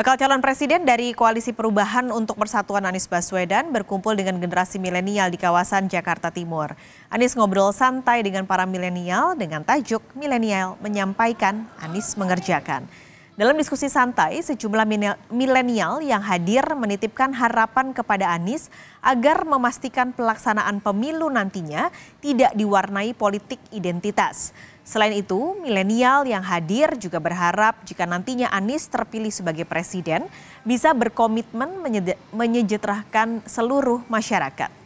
Bakal calon presiden dari Koalisi Perubahan untuk Persatuan Anies Baswedan berkumpul dengan generasi milenial di kawasan Jakarta Timur. Anies ngobrol santai dengan para milenial dengan tajuk Milenial Menyampaikan Anies Mengerjakan. Dalam diskusi santai, sejumlah milenial yang hadir menitipkan harapan kepada Anies agar memastikan pelaksanaan pemilu nantinya tidak diwarnai politik identitas. Selain itu, milenial yang hadir juga berharap jika nantinya Anies terpilih sebagai presiden bisa berkomitmen menyejahterakan seluruh masyarakat.